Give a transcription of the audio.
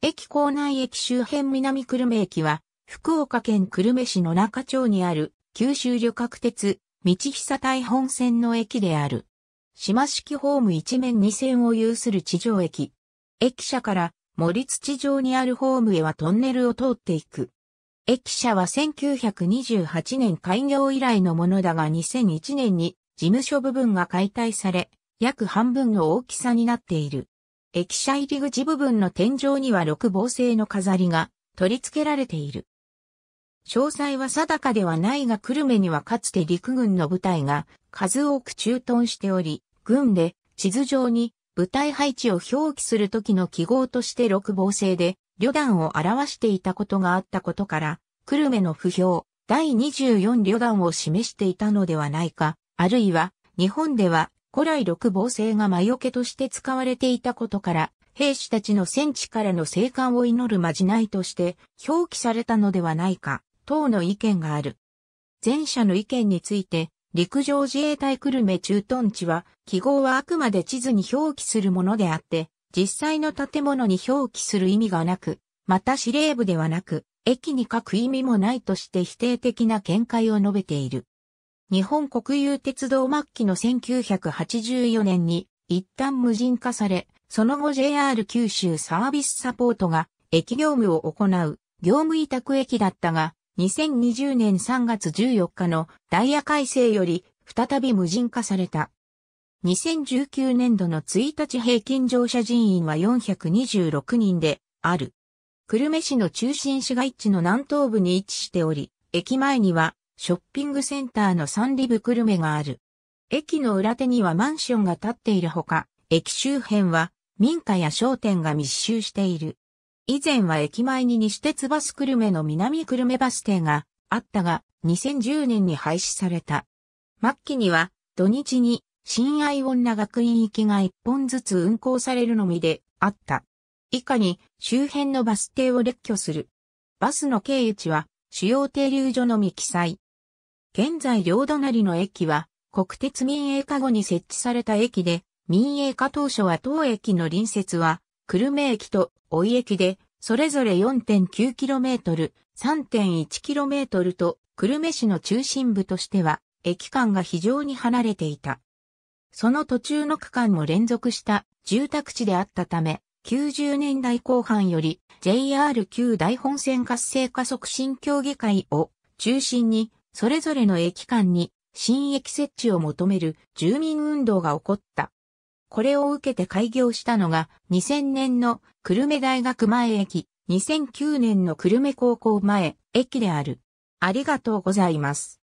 駅構内駅周辺南久留米駅は、福岡県久留米市の中町にある九州旅客鉄道久台本線の駅である。島式ホーム一面二線を有する地上駅。駅舎から森土上にあるホームへはトンネルを通っていく。駅舎は1928年開業以来のものだが2001年に事務所部分が解体され、約半分の大きさになっている。駅舎入り口部分の天井には6房星の飾りが取り付けられている。詳細は定かではないが久留米にはかつて陸軍の部隊が数多く駐屯しており、軍で地図上に部隊配置を表記するときの記号として六房星で旅団を表していたことがあったことから、久留米の不評第24旅団を示していたのではないか、あるいは日本では古来六芒星が魔除けとして使われていたことから、兵士たちの戦地からの生還を祈るまじないとして表記されたのではないか、等の意見がある。前者の意見について、陸上自衛隊久留米駐屯地は、記号はあくまで地図に表記するものであって、実際の建物に表記する意味がなく、また司令部ではなく、駅に書く意味もないとして否定的な見解を述べている。日本国有鉄道末期の1984年に一旦無人化され、その後 JR 九州サービスサポートが駅業務を行う業務委託駅だったが、2020年3月14日のダイヤ改正より再び無人化された。2019年度の1日平均乗車人員は426人である。久留米市の中心市街地の南東部に位置しており、駅前にはショッピングセンターのサンリブクルメがある。駅の裏手にはマンションが建っているほか、駅周辺は民家や商店が密集している。以前は駅前に西鉄バスクルメの南クルメバス停があったが、2010年に廃止された。末期には土日に親愛女学院行きが一本ずつ運行されるのみであった。以下に周辺のバス停を列挙する。バスの経由地は主要停留所のみ記載。現在両隣の駅は国鉄民営化後に設置された駅で、民営化当初は当駅の隣接は、久留米駅と追い駅で、それぞれ 4.9km、3.1km と、久留米市の中心部としては、駅間が非常に離れていた。その途中の区間も連続した住宅地であったため、90年代後半より JR 旧大本線活性化促進協議会を中心にそれぞれの駅間に新駅設置を求める住民運動が起こった。これを受けて開業したのが2000年の久留米大学前駅、2009年の久留米高校前駅である。ありがとうございます。